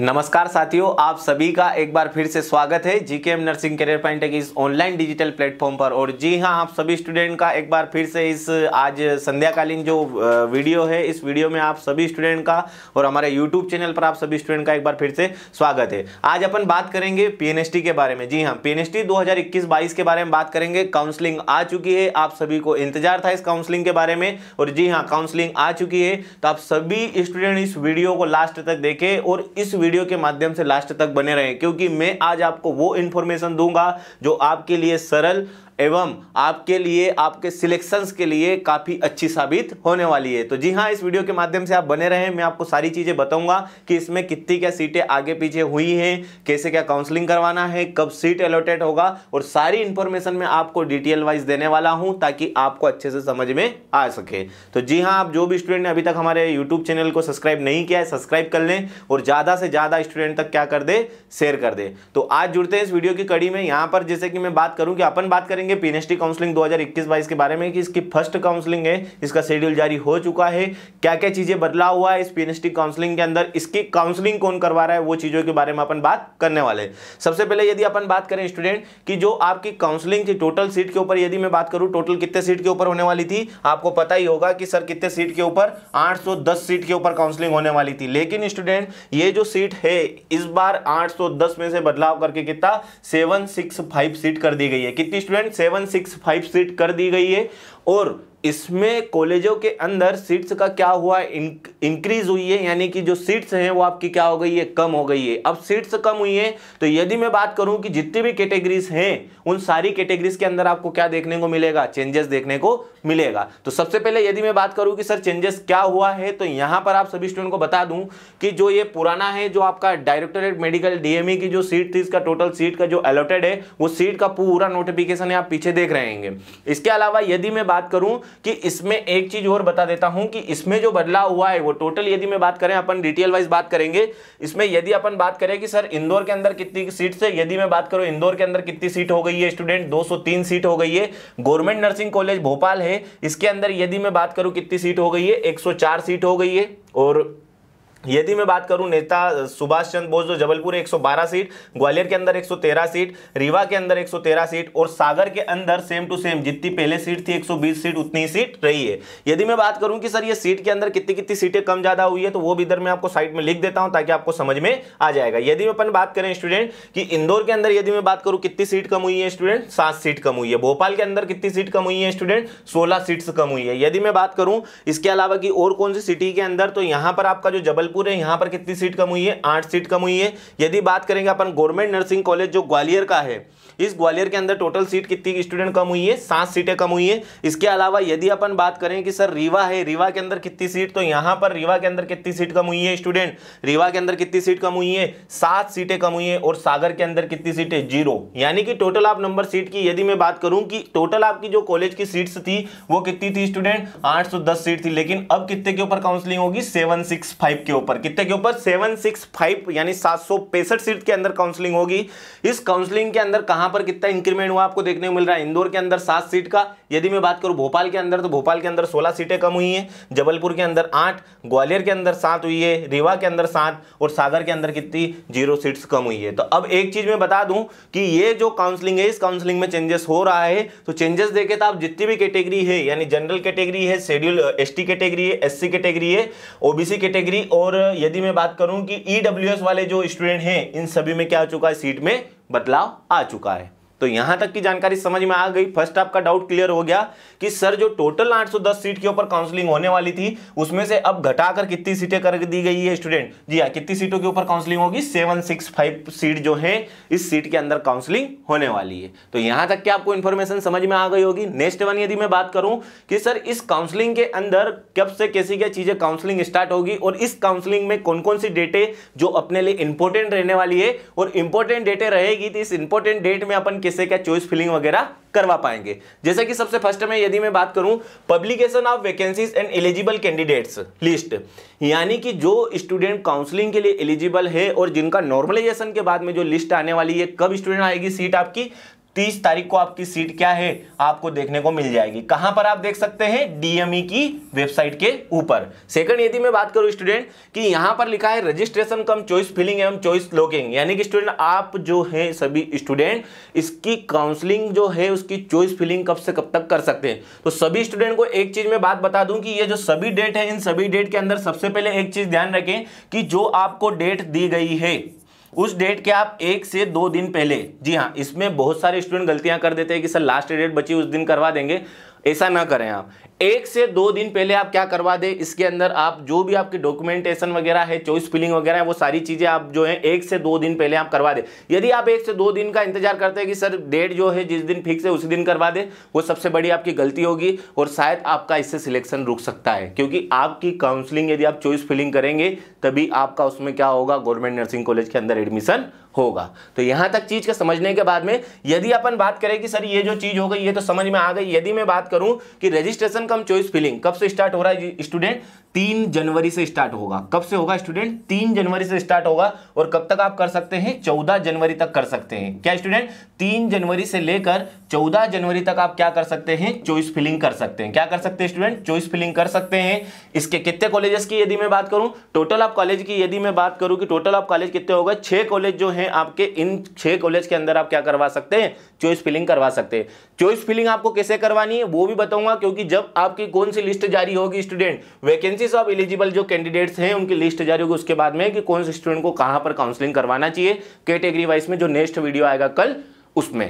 नमस्कार साथियों आप सभी का एक बार फिर से स्वागत है एम नर्सिंग करियर पॉइंट इस ऑनलाइन डिजिटल प्लेटफॉर्म पर और जी हां आप सभी स्टूडेंट का एक बार फिर से इस आज संध्याकालीन जो वीडियो है इस वीडियो में आप सभी स्टूडेंट का और हमारे यूट्यूब चैनल पर आप सभी स्टूडेंट का एक बार फिर से स्वागत है आज अपन बात करेंगे पीएनएसटी के बारे में जी हाँ पी एन एस के बारे में बात करेंगे काउंसलिंग आ चुकी है आप सभी को इंतजार था इस काउंसलिंग के बारे में और जी हाँ काउंसलिंग आ चुकी है तो आप सभी स्टूडेंट इस वीडियो को लास्ट तक देखें और इस वीडियो के माध्यम से लास्ट तक बने रहें क्योंकि मैं आज आपको वो इन्फॉर्मेशन दूंगा जो आपके लिए सरल एवं आपके लिए आपके सिलेक्शंस के लिए काफ़ी अच्छी साबित होने वाली है तो जी हाँ इस वीडियो के माध्यम से आप बने रहें मैं आपको सारी चीज़ें बताऊंगा कि इसमें कितनी क्या सीटें आगे पीछे हुई हैं कैसे क्या काउंसलिंग करवाना है कब सीट अलॉटेड होगा और सारी इन्फॉर्मेशन मैं आपको डिटेल वाइज देने वाला हूँ ताकि आपको अच्छे से समझ में आ सके तो जी हाँ आप जो भी स्टूडेंट ने अभी तक हमारे यूट्यूब चैनल को सब्सक्राइब नहीं किया है सब्सक्राइब कर लें और ज़्यादा से ज़्यादा स्टूडेंट तक क्या कर दे शेयर कर दे तो आज जुड़ते हैं इस वीडियो की कड़ी में यहाँ पर जैसे कि मैं बात करूँ कि अपन बात करेंगे करेंगे पीएनएसटी काउंसलिंग 2021-22 के बारे में कि इसकी फर्स्ट काउंसलिंग है इसका शेड्यूल जारी हो चुका है क्या क्या चीज़ें बदला हुआ है इस पीएनएसटी काउंसलिंग के अंदर इसकी काउंसलिंग कौन करवा रहा है वो चीज़ों के बारे में अपन बात करने वाले सबसे पहले यदि अपन बात करें स्टूडेंट की जो आपकी काउंसलिंग थी टोटल सीट के ऊपर यदि मैं बात करूं टोटल कितने सीट के ऊपर होने वाली थी आपको पता ही होगा कि सर कितने सीट के ऊपर आठ सीट के ऊपर काउंसलिंग होने वाली थी लेकिन स्टूडेंट ये जो सीट है इस बार आठ में से बदलाव करके कितना सेवन सीट कर दी गई है कितनी student seven six five seat कर दी गई है और इसमें कॉलेजों के अंदर सीट्स का क्या हुआ इंक्रीज हुई है यानी कि जो सीट्स हैं वो आपकी क्या हो गई है कम हो गई है अब सीट्स कम हुई है तो यदि मैं बात करूं कि जितनी भी कैटेगरीज हैं उन सारी कैटेगरीज के अंदर आपको क्या देखने को मिलेगा चेंजेस देखने को मिलेगा तो सबसे पहले यदि मैं बात करूं कि सर चेंजेस क्या हुआ है तो यहां पर आप सभी स्टूडेंट को बता दूं कि जो ये पुराना है जो आपका डायरेक्टोरेट मेडिकल डीएमई की जो सीट थी इसका टोटल सीट का जो अलॉटेड है वो सीट का पूरा नोटिफिकेशन आप पीछे देख रहे हैं इसके अलावा यदि मैं बात करूं कि इसमें एक चीज और बता देता हूं कि इसमें जो बदलाव हुआ है वो टोटल यदि मैं बात करें अपन डिटेल वाइज बात करेंगे इसमें यदि अपन बात करें कि सर इंदौर के अंदर कितनी सीट से यदि मैं बात करूं इंदौर के अंदर कितनी सीट हो गई है स्टूडेंट दो सीट हो गई है गवर्नमेंट नर्सिंग कॉलेज भोपाल है इसके अंदर यदि मैं बात करूं कितनी सीट हो गई है एक सीट हो गई है और यदि मैं बात करूं नेता सुभाष चंद्र बोस जो जबलपुर 112 सीट ग्वालियर के अंदर 113 सीट रीवा के अंदर 113 सीट और सागर के अंदर सेम टू सेम जितनी पहले सीट थी 120 सीट उतनी ही सीट रही है यदि मैं बात करूं कि सर ये सीट के अंदर कितनी कितनी सीटें कम ज़्यादा हुई है तो वो भी इधर मैं आपको साइड में लिख देता हूं ताकि आपको समझ में आ जाएगा यदि अपन बात करें स्टूडेंट कि इंदौर के अंदर यदि मैं बात करूँ कितनी सीट कम हुई है स्टूडेंट सात सीट कम हुई है भोपाल के अंदर कितनी सीट कम हुई है स्टूडेंट सोलह सीट कम हुई है यदि मैं बात करूँ इसके अलावा की और कौन सी सिटी के अंदर तो यहाँ पर आपका जो जबलपुर जबलपुर है यहाँ पर कितनी सीट कम हुई है आठ सीट कम हुई है यदि बात करेंगे अपन गवर्नमेंट नर्सिंग कॉलेज जो ग्वालियर का है इस ग्वालियर के अंदर टोटल सीट कितनी स्टूडेंट कम हुई है सात सीटें कम हुई है इसके अलावा यदि अपन बात करें कि सर रीवा है रीवा के अंदर कितनी सीट तो यहाँ पर रीवा के अंदर कितनी सीट कम हुई है स्टूडेंट रीवा के अंदर कितनी सीट कम हुई है सात सीटें कम हुई है और सागर के अंदर कितनी सीटें जीरो यानी कि टोटल आप नंबर सीट की यदि मैं बात करूँ कि टोटल आपकी जो कॉलेज की सीट्स थी वो कितनी थी स्टूडेंट आठ सीट थी लेकिन अब कितने के ऊपर काउंसलिंग होगी सेवन के ऊपर ऊपर कितने के ऊपर सेवन सिक्स फाइव यानी सात सौ पैंसठ सीट के अंदर काउंसलिंग होगी इस काउंसलिंग के अंदर कहां पर कितना इंक्रीमेंट हुआ आपको देखने को मिल रहा है इंदौर के अंदर सात सीट का यदि मैं बात करूं भोपाल के अंदर तो भोपाल के अंदर सोलह सीटें कम हुई हैं जबलपुर के अंदर आठ ग्वालियर के अंदर सात हुई है रीवा के अंदर सात और सागर के अंदर कितनी जीरो सीट्स कम हुई है तो अब एक चीज मैं बता दूं कि ये जो काउंसलिंग है इस काउंसलिंग में चेंजेस हो रहा है तो चेंजेस देखे तो आप जितनी भी कैटेगरी है यानी जनरल कैटेगरी है शेड्यूल एस कैटेगरी है एस कैटेगरी है ओबीसी कैटेगरी और और यदि मैं बात करूं कि ईडब्ल्यूएस e वाले जो स्टूडेंट हैं इन सभी में क्या आ चुका है सीट में बदलाव आ चुका है तो यहां तक की जानकारी समझ में आ गई फर्स्ट आपका डाउट क्लियर हो गया कि सर जो टोटल 810 सीट के ऊपर काउंसलिंग होने वाली थी उसमें से अब घटाकर कितनी सीटें कर दी गई है स्टूडेंट जी हाँ कितनी सीटों के ऊपर काउंसलिंग होगी 765 सीट जो है इस सीट के अंदर काउंसलिंग होने वाली है तो यहां तक कि आपको इन्फॉर्मेशन समझ में आ गई होगी नेक्स्ट वन यदि मैं बात करूं कि सर इस काउंसलिंग के अंदर कब से कैसी क्या चीजें काउंसलिंग स्टार्ट होगी और इस काउंसलिंग में कौन कौन सी डेटे जो अपने लिए इंपोर्टेंट रहने वाली है और इंपोर्टेंट डेटे रहेगी तो इस इंपोर्टेंट डेट में अपन किस से क्या चॉइस फिलिंग वगैरह करवा पाएंगे जैसे कि सबसे फर्स्ट में यदि मैं बात करूं publication of vacancies and eligible candidates list यानी कि जो स्टूडेंट काउंसलिंग के लिए एलिजिबल है और जिनका नॉर्मलाइजेशन के बाद में जो लिस्ट आने वाली है कब स्टूडेंट आएगी सीट आपकी तीस तारीख को आपकी सीट क्या है आपको देखने को मिल जाएगी कहां पर आप देख सकते हैं डीएमई e की वेबसाइट के ऊपर सेकंड यदि मैं बात करूं स्टूडेंट कि यहां पर लिखा है रजिस्ट्रेशन कम चॉइस फिलिंग एवं चॉइस लॉकिंग यानी कि स्टूडेंट आप जो है सभी स्टूडेंट इसकी काउंसलिंग जो है उसकी चॉइस फिलिंग कब से कब तक कर सकते हैं तो सभी स्टूडेंट को एक चीज में बात बता दूं कि ये जो सभी डेट है इन सभी डेट के अंदर सबसे पहले एक चीज ध्यान रखें कि जो आपको डेट दी गई है उस डेट के आप एक से दो दिन पहले जी हाँ इसमें बहुत सारे स्टूडेंट गलतियां कर देते हैं कि सर लास्ट डेट बची उस दिन करवा देंगे ऐसा ना करें आप एक से दो दिन पहले आप क्या करवा दें इसके अंदर आप जो भी आपकी डॉक्यूमेंटेशन वगैरह है चॉइस फिलिंग वगैरह है वो सारी चीज़ें आप जो है एक से दो दिन पहले आप करवा दें यदि आप एक से दो दिन का इंतजार करते हैं कि सर डेट जो है जिस दिन फिक्स है उसी दिन करवा दें वो सबसे बड़ी आपकी गलती होगी और शायद आपका इससे सिलेक्शन रुक सकता है क्योंकि आपकी काउंसिलिंग यदि आप चॉइस फिलिंग करेंगे तभी आपका उसमें क्या होगा गवर्नमेंट नर्सिंग कॉलेज के अंदर एडमिशन होगा तो यहां तक चीज़ के समझने के बाद में यदि अपन बात करें कि सर ये जो चीज़ हो गई ये तो समझ में आ गई यदि मैं बात करूं कि रजिस्ट्रेशन कम चॉइस फिलिंग कब से स्टार्ट हो रहा है स्टूडेंट तीन जनवरी से स्टार्ट होगा कब से होगा स्टूडेंट तीन जनवरी से स्टार्ट होगा और कब तक आप कर सकते हैं चौदह जनवरी तक कर सकते हैं क्या स्टूडेंट तीन जनवरी से लेकर चौदह जनवरी तक आप क्या कर सकते हैं चॉइस फिलिंग कर सकते हैं क्या कर सकते हैं स्टूडेंट चॉइस फिलिंग कर सकते हैं इसके कितने कॉलेजेस की यदि मैं बात करूं टोटल आप कॉलेज की यदि मैं बात करूं कि टोटल आप कॉलेज कितने हो गए छह कॉलेज जो है आपके इन छह कॉलेज के अंदर आप क्या करवा सकते हैं चॉइस फिलिंग करवा सकते हैं चॉइस फिलिंग आपको कैसे करवानी है वो भी बताऊंगा क्योंकि जब आपकी कौन सी लिस्ट जारी होगी student vacancy basis of eligible जो कैंडिडेट्स हैं उनकी लिस्ट जारी होगी उसके बाद में कि कौन से स्टूडेंट को कहां पर काउंसलिंग करवाना चाहिए कैटेगरी वाइज में जो नेक्स्ट वीडियो आएगा कल उसमें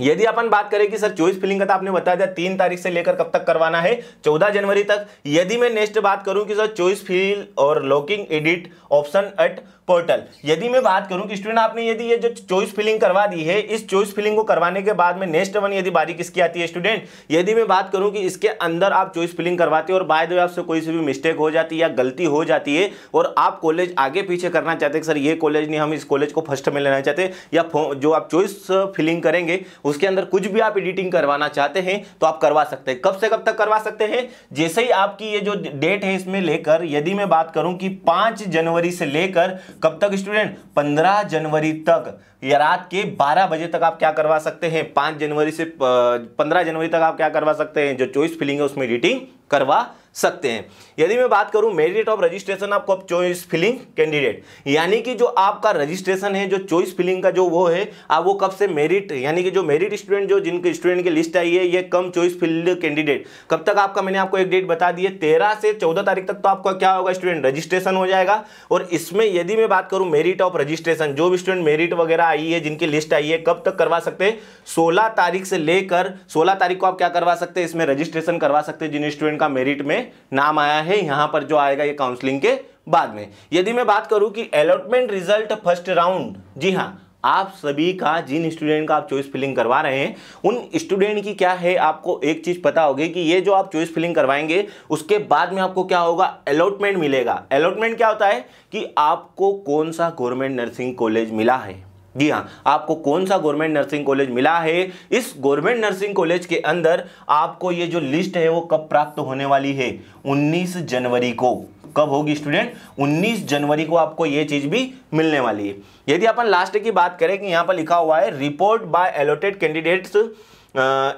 यदि अपन बात करें कि सर चॉइस फिलिंग का तो आपने बताया था तीन तारीख से लेकर कब तक करवाना है चौदह जनवरी तक यदि मैं नेक्स्ट बात करूं कि सर चॉइस फिल और locking edit option at portal यदि मैं बात करूं कि स्टूडेंट आपने यदि ये जो चॉइस फिलिंग करवा दी है इस चॉइस फिलिंग को करवाने के बाद में नेक्स्ट वन यदि बारी किसकी आती है स्टूडेंट यदि मैं बात करूं कि इसके अंदर आप चॉइस फिलिंग करवाते हो और बाय दो आपसे कोई से भी मिस्टेक हो जाती है या गलती हो जाती है और आप कॉलेज आगे पीछे करना चाहते हैं सर ये कॉलेज नहीं हम इस कॉलेज को फर्स्ट में लेना चाहते या जो आप चॉइस फिलिंग करेंगे उसके अंदर कुछ भी आप एडिटिंग करवाना चाहते हैं तो आप करवा सकते हैं कब से कब तक करवा सकते हैं जैसे ही आपकी ये जो डेट है इसमें लेकर यदि मैं बात करूं कि पांच जनवरी से लेकर कब तक स्टूडेंट पंद्रह जनवरी तक या रात के बारह बजे तक आप क्या करवा सकते हैं पांच जनवरी से पंद्रह जनवरी तक आप क्या करवा सकते हैं जो चॉइस फिलिंग है उसमें एडिटिंग करवा सकते हैं यदि मैं बात करूं मेरिट ऑफ रजिस्ट्रेशन आपको अब चॉइस फिलिंग कैंडिडेट यानी कि जो आपका रजिस्ट्रेशन है जो चॉइस फिलिंग का जो वो है आप वो कब से मेरिट यानी कि जो मेरिट स्टूडेंट जो जिनके स्टूडेंट की लिस्ट आई है ये कम चॉइस फिल्ड कैंडिडेट कब तक आपका मैंने आपको एक डेट बता दी है तेरह से चौदह तारीख तक तो आपका क्या होगा स्टूडेंट रजिस्ट्रेशन हो जाएगा और इसमें यदि मैं बात करूँ मेरिट ऑफ रजिस्ट्रेशन जो भी स्टूडेंट मेरिट वगैरह आई है जिनकी लिस्ट आई है कब तक करवा सकते हैं सोलह तारीख से लेकर सोलह तारीख को आप क्या करवा सकते हैं इसमें रजिस्ट्रेशन करवा सकते हैं जिन स्टूडेंट का मेरिट में में नाम आया है यहां पर जो आएगा ये काउंसलिंग के बाद में यदि मैं बात करूं कि अलॉटमेंट रिजल्ट फर्स्ट राउंड जी हाँ आप सभी का जिन स्टूडेंट का आप चॉइस फिलिंग करवा रहे हैं उन स्टूडेंट की क्या है आपको एक चीज़ पता होगी कि ये जो आप चॉइस फिलिंग करवाएंगे उसके बाद में आपको क्या होगा अलॉटमेंट मिलेगा अलॉटमेंट क्या होता है कि आपको कौन सा गवर्नमेंट नर्सिंग कॉलेज मिला है जी हाँ आपको कौन सा गवर्नमेंट नर्सिंग कॉलेज मिला है इस गवर्नमेंट नर्सिंग कॉलेज के अंदर आपको ये जो लिस्ट है वो कब प्राप्त होने वाली है 19 जनवरी को कब होगी स्टूडेंट 19 जनवरी को आपको ये चीज भी मिलने वाली है यदि अपन लास्ट की बात करें कि यहाँ पर लिखा हुआ है रिपोर्ट बाय एलोटेड कैंडिडेट्स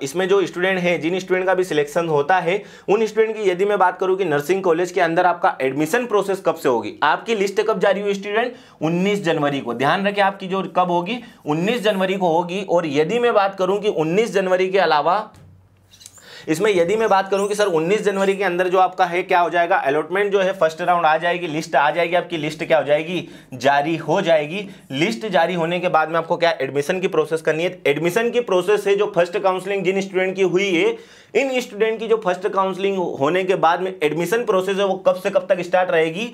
इसमें जो स्टूडेंट हैं जिन स्टूडेंट का भी सिलेक्शन होता है उन स्टूडेंट की यदि मैं बात करूँ कि नर्सिंग कॉलेज के अंदर आपका एडमिशन प्रोसेस कब से होगी आपकी लिस्ट कब जारी हुई स्टूडेंट 19 जनवरी को ध्यान रखें आपकी जो कब होगी 19 जनवरी को होगी और यदि मैं बात करूं कि 19 जनवरी के अलावा इसमें यदि मैं बात करूँ कि सर उन्नीस जनवरी के अंदर जो आपका है क्या हो जाएगा अलॉटमेंट जो है फर्स्ट राउंड आ जाएगी लिस्ट आ जाएगी आपकी लिस्ट क्या हो जाएगी जारी हो जाएगी लिस्ट जारी होने के बाद में आपको क्या एडमिशन की प्रोसेस करनी है एडमिशन की प्रोसेस है जो फर्स्ट काउंसिलिंग जिन स्टूडेंट की हुई है इन स्टूडेंट की जो फर्स्ट काउंसलिंग होने के बाद में एडमिशन प्रोसेस है वो कब से कब तक स्टार्ट रहेगी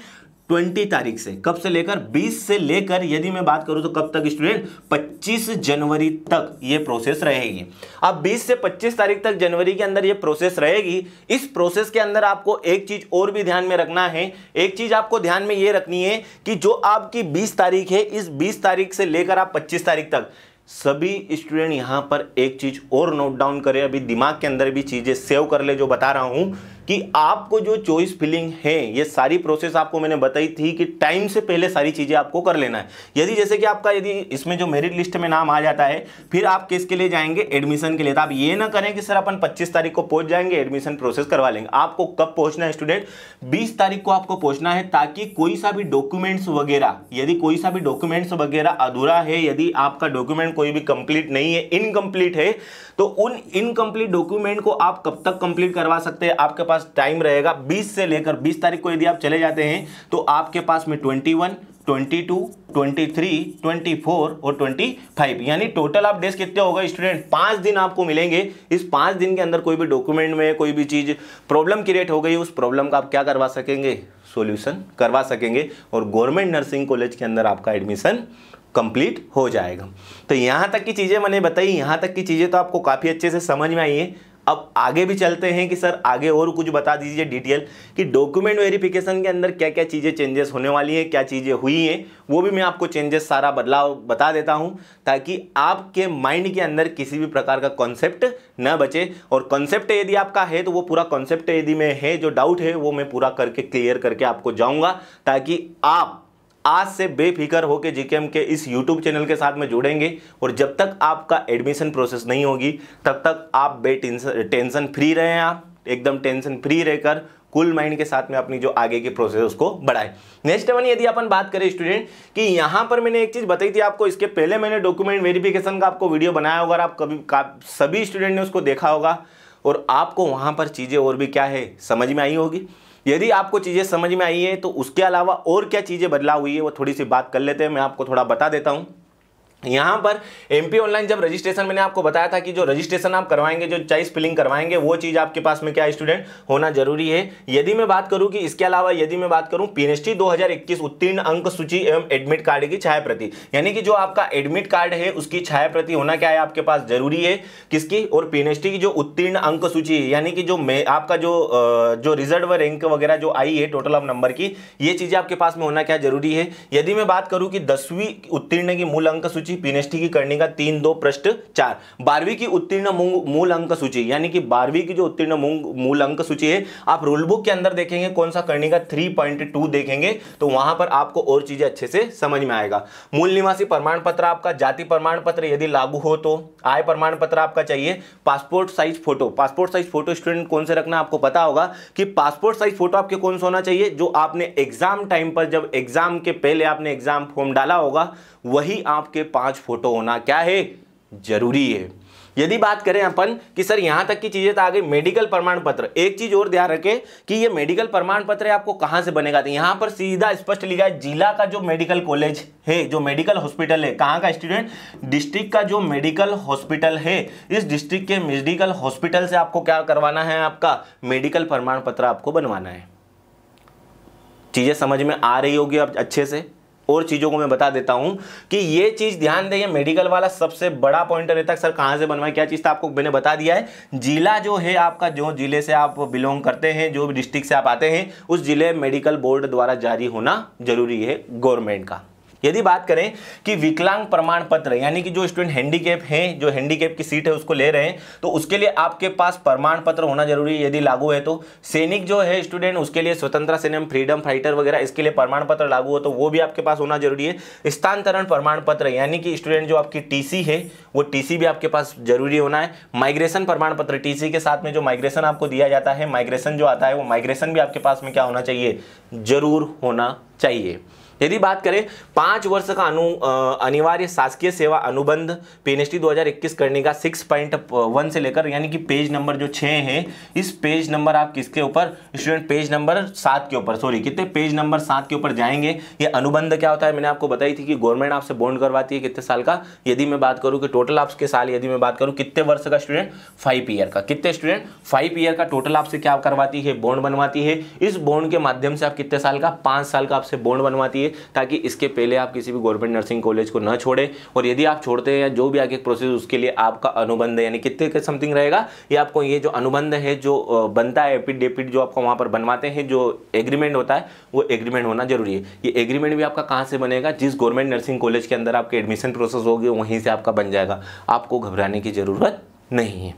ट्वेंटी तारीख से कब से लेकर बीस से लेकर यदि मैं बात करूं तो कब तक स्टूडेंट पच्चीस जनवरी तक ये प्रोसेस रहेगी अब बीस से पच्चीस तारीख तक जनवरी के अंदर ये प्रोसेस रहेगी इस प्रोसेस के अंदर आपको एक चीज और भी ध्यान में रखना है एक चीज आपको ध्यान में ये रखनी है कि जो आपकी बीस तारीख है इस बीस तारीख से लेकर आप पच्चीस तारीख तक सभी स्टूडेंट यहाँ पर एक चीज और नोट डाउन करें अभी दिमाग के अंदर भी चीजें सेव कर ले जो बता रहा हूं कि आपको जो चॉइस फिलिंग है ये सारी प्रोसेस आपको मैंने बताई थी कि टाइम से पहले सारी चीज़ें आपको कर लेना है यदि जैसे कि आपका यदि इसमें जो मेरिट लिस्ट में नाम आ जाता है फिर आप किसके लिए जाएंगे एडमिशन के लिए तो आप ये ना करें कि सर अपन पच्चीस तारीख को पहुंच जाएंगे एडमिशन प्रोसेस करवा लेंगे आपको कब पहुंचना है स्टूडेंट बीस तारीख को आपको पहुंचना है ताकि कोई सा भी डॉक्यूमेंट्स वगैरह यदि कोई सा भी डॉक्यूमेंट्स वगैरह अधूरा है यदि आपका डॉक्यूमेंट कोई भी कंप्लीट नहीं है इनकम्प्लीट है तो उन इनकम्प्लीट डॉक्यूमेंट को आप कब तक कंप्लीट करवा सकते हैं आपके पास पास टाइम रहेगा 20 से लेकर 20 तारीख को यदि आप चले जाते हैं तो आपके पास में 21, 22, 23, 24 और 25 यानी टोटल आप डेज कितने होगा स्टूडेंट पाँच दिन आपको मिलेंगे इस पाँच दिन के अंदर कोई भी डॉक्यूमेंट में कोई भी चीज़ प्रॉब्लम क्रिएट हो गई उस प्रॉब्लम का आप क्या करवा सकेंगे सॉल्यूशन करवा सकेंगे और गवर्नमेंट नर्सिंग कॉलेज के अंदर आपका एडमिशन कंप्लीट हो जाएगा तो यहाँ तक की चीज़ें मैंने बताई यहाँ तक की चीज़ें तो आपको काफ़ी अच्छे से समझ में आई है अब आगे भी चलते हैं कि सर आगे और कुछ बता दीजिए डिटेल कि डॉक्यूमेंट वेरिफिकेशन के अंदर क्या क्या चीज़ें चेंजेस होने वाली हैं क्या चीज़ें हुई हैं वो भी मैं आपको चेंजेस सारा बदलाव बता देता हूं ताकि आपके माइंड के अंदर किसी भी प्रकार का कॉन्सेप्ट न बचे और कॉन्सेप्ट यदि आपका है तो वो पूरा कॉन्सेप्ट यदि में है जो डाउट है वो मैं पूरा करके क्लियर करके आपको जाऊँगा ताकि आप आज से बेफिक्र होकर जीकेएम के इस यूट्यूब चैनल के साथ में जुड़ेंगे और जब तक आपका एडमिशन प्रोसेस नहीं होगी तब तक आप बे टेंशन फ्री रहें आप एकदम टेंशन फ्री रहकर कुल माइंड के साथ में अपनी जो आगे की प्रोसेस उसको बढ़ाए नेक्स्ट वन यदि अपन बात करें स्टूडेंट कि यहाँ पर मैंने एक चीज़ बताई थी आपको इसके पहले मैंने डॉक्यूमेंट वेरिफिकेशन का आपको वीडियो बनाया होगा आप कभी का, सभी स्टूडेंट ने उसको देखा होगा और आपको वहां पर चीज़ें और भी क्या है समझ में आई होगी यदि आपको चीज़ें समझ में आई है तो उसके अलावा और क्या चीज़ें बदलाव हुई है वो थोड़ी सी बात कर लेते हैं मैं आपको थोड़ा बता देता हूँ यहाँ पर पी ऑनलाइन जब रजिस्ट्रेशन मैंने आपको बताया था कि जो रजिस्ट्रेशन आप करवाएंगे जो चॉइस फिलिंग करवाएंगे वो चीज़ आपके पास में क्या स्टूडेंट होना जरूरी है यदि मैं बात करूँ कि इसके अलावा यदि मैं बात करूँ हजार 2021 उत्तीर्ण अंक सूची एवं एडमिट कार्ड की छाया प्रति यानी कि जो आपका एडमिट कार्ड है उसकी छाया प्रति होना क्या है आपके पास जरूरी है किसकी और टी की जो उत्तीर्ण अंक सूची है यानी कि जो आपका जो जो रिजल्ट व रैंक वगैरह जो आई है टोटल ऑफ नंबर की ये चीज़ें आपके पास में होना क्या जरूरी है यदि मैं बात करूँ कि दसवीं उत्तीर्ण की मूल अंक सूची सूची पीनेस्टी की करने का तीन दो प्रश्न चार बारहवीं की उत्तीर्ण मूल अंक सूची यानी कि बारहवीं की जो उत्तीर्ण मूल अंक सूची है आप रूल बुक के अंदर देखेंगे कौन सा करने का थ्री पॉइंट टू देखेंगे तो वहां पर आपको और चीजें अच्छे से समझ में आएगा मूल निवासी प्रमाण पत्र आपका जाति प्रमाण पत्र यदि लागू हो तो आय प्रमाण पत्र आपका चाहिए passport size photo passport size photo student कौन से रखना आपको पता होगा कि पासपोर्ट साइज फोटो आपके कौन सा होना चाहिए जो आपने एग्जाम टाइम पर जब एग्जाम के पहले आपने एग्जाम फॉर्म डाला होगा वही आपके पास पांच फोटो होना क्या है जरूरी है यदि बात करें अपन कि सर यहां तक की चीज़ें तो आ गई मेडिकल प्रमाण पत्र एक चीज़ और ध्यान रखें कि ये मेडिकल प्रमाण पत्र आपको कहां से बनेगा तो यहाँ पर सीधा स्पष्ट लिखा है जिला का जो मेडिकल कॉलेज है जो मेडिकल हॉस्पिटल है कहां का स्टूडेंट डिस्ट्रिक्ट का जो मेडिकल हॉस्पिटल है इस डिस्ट्रिक्ट के मेडिकल हॉस्पिटल से आपको क्या करवाना है आपका मेडिकल प्रमाण पत्र आपको बनवाना है चीज़ें समझ में आ रही होगी अब अच्छे से और चीज़ों को मैं बता देता हूं कि ये चीज़ ध्यान दें मेडिकल वाला सबसे बड़ा पॉइंट रहता है सर कहां से बनवाए क्या चीज़ था आपको मैंने बता दिया है जिला जो है आपका जो जिले से आप बिलोंग करते हैं जो डिस्ट्रिक्ट से आप आते हैं उस जिले मेडिकल बोर्ड द्वारा जारी होना जरूरी है गवर्नमेंट का यदि बात करें कि विकलांग प्रमाण पत्र यानी कि जो स्टूडेंट हैंडीकेप हैं जो हैंडीकेप की सीट है उसको ले रहे हैं तो उसके लिए आपके पास प्रमाण पत्र होना जरूरी है यदि लागू है तो सैनिक जो है स्टूडेंट उसके लिए स्वतंत्रता सेनियम फ्रीडम फाइटर वगैरह इसके लिए प्रमाण पत्र लागू हो तो वो भी आपके पास होना जरूरी है स्थानांतरण प्रमाण पत्र यानी कि स्टूडेंट जो आपकी टी है वो टीसी भी आपके पास जरूरी होना है माइग्रेशन प्रमाण पत्र टी के साथ में जो माइग्रेशन आपको दिया जाता है माइग्रेशन जो आता है वो माइग्रेशन भी आपके पास में क्या होना चाहिए जरूर होना चाहिए यदि बात करें पांच वर्ष का अनु अनिवार्य शासकीय सेवा अनुबंध पीएनएसटी 2021 करने का सिक्स पॉइंट वन से लेकर यानी कि पेज नंबर जो छः है इस पेज नंबर आप किसके ऊपर स्टूडेंट पेज नंबर सात के ऊपर सॉरी कितने पेज नंबर सात के ऊपर जाएंगे ये अनुबंध क्या होता है मैंने आपको बताई थी कि गवर्नमेंट आपसे बॉन्ड करवाती है कितने साल का यदि मैं बात करूँ कि टोटल आपके साल यदि मैं बात करूँ कितने वर्ष का स्टूडेंट फाइव ईयर का कितने स्टूडेंट फाइव ईयर का टोटल आपसे क्या करवाती है बॉन्ड बनवाती है इस बॉन्ड के माध्यम से आप कितने साल का पाँच साल का आपसे बॉन्ड बनवाती है ताकि इसके पहले आप किसी भी गवर्नमेंट नर्सिंग कॉलेज को न छोड़ें और यदि आप छोड़ते हैं या जो भी आगे प्रोसेस उसके लिए आपका अनुबंध है यानी कितने का समथिंग रहेगा ये आपको ये जो अनुबंध है जो बनता है एपिडेपिट जो आपको वहाँ पर बनवाते हैं जो एग्रीमेंट होता है वो एग्रीमेंट होना जरूरी है ये एग्रीमेंट भी आपका कहाँ से बनेगा जिस गवर्नमेंट नर्सिंग कॉलेज के अंदर आपके एडमिशन प्रोसेस होगी वहीं से आपका बन जाएगा आपको घबराने की ज़रूरत नहीं है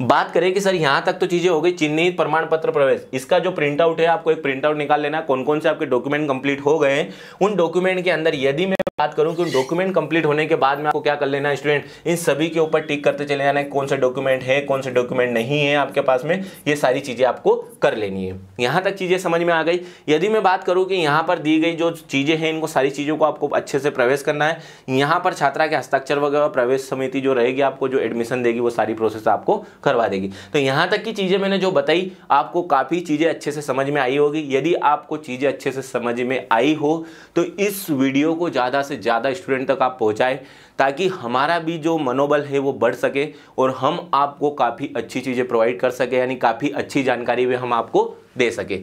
बात करें कि सर यहां तक तो चीज़ें हो गई चिन्हित प्रमाण पत्र प्रवेश इसका जो प्रिंट आउट है आपको एक प्रिंट आउट निकाल लेना कौन कौन से आपके डॉक्यूमेंट कंप्लीट हो गए हैं उन डॉक्यूमेंट के अंदर यदि मैं बात करूं कि डॉक्यूमेंट कंप्लीट होने के बाद में आपको क्या कर लेना स्टूडेंट इन सभी के ऊपर टिक करते चले जाना है कौन सा डॉक्यूमेंट है कौन सा डॉक्यूमेंट नहीं है आपके पास में ये सारी चीज़ें आपको कर लेनी है यहां तक चीज़ें समझ में आ गई यदि मैं बात करूँ कि यहां पर दी गई जो चीज़ें हैं इनको सारी चीज़ों को आपको अच्छे से प्रवेश करना है यहां पर छात्रा के हस्ताक्षर वगैरह प्रवेश समिति जो रहेगी आपको जो एडमिशन देगी वो सारी प्रोसेस आपको करवा देगी तो यहाँ तक की चीज़ें मैंने जो बताई आपको काफ़ी चीज़ें अच्छे से समझ में आई होगी यदि आपको चीज़ें अच्छे से समझ में आई हो तो इस वीडियो को ज़्यादा से ज़्यादा स्टूडेंट तक आप पहुँचाएँ ताकि हमारा भी जो मनोबल है वो बढ़ सके और हम आपको काफ़ी अच्छी चीज़ें प्रोवाइड कर सके यानी काफ़ी अच्छी जानकारी भी हम आपको दे सके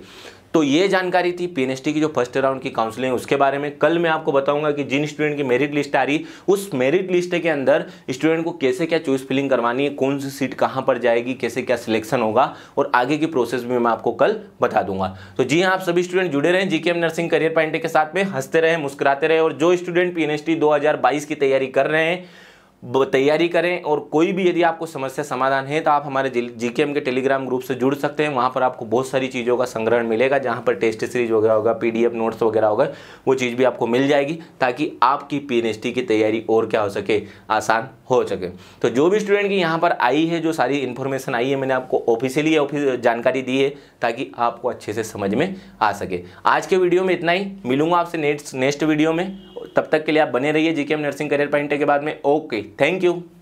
तो ये जानकारी थी पीएनएसटी की जो फर्स्ट राउंड की काउंसलिंग उसके बारे में कल मैं आपको बताऊंगा कि जिन स्टूडेंट की मेरिट लिस्ट आ रही उस मेरिट लिस्ट के अंदर स्टूडेंट को कैसे क्या चॉइस फिलिंग करवानी है कौन सी सीट कहाँ पर जाएगी कैसे क्या सिलेक्शन होगा और आगे की प्रोसेस भी मैं आपको कल बता दूंगा तो जी हाँ आप सभी स्टूडेंट जुड़े रहें जीकेएम नर्सिंग करियर पॉइंट के साथ में हंसते रहे मुस्कुराते रहे और जो स्टूडेंट पीएनएसटी एन की तैयारी कर रहे हैं तैयारी करें और कोई भी यदि आपको समस्या समाधान है तो आप हमारे जीकेएम के टेलीग्राम ग्रुप से जुड़ सकते हैं वहाँ पर आपको बहुत सारी चीज़ों का संग्रहण मिलेगा जहाँ पर टेस्ट सीरीज वगैरह होगा पीडीएफ नोट्स वगैरह होगा वो चीज़ भी आपको मिल जाएगी ताकि आपकी पी की तैयारी और क्या हो सके आसान हो सके तो जो भी स्टूडेंट की यहाँ पर आई है जो सारी इन्फॉर्मेशन आई है मैंने आपको ऑफिशियली ऑफिस जानकारी दी है ताकि आपको अच्छे से समझ में आ सके आज के वीडियो में इतना ही मिलूंगा आपसे नेक्स्ट नेक्स्ट वीडियो में तब तक के लिए आप बने रहिए एम नर्सिंग करियर पॉइंट के बाद में ओके थैंक यू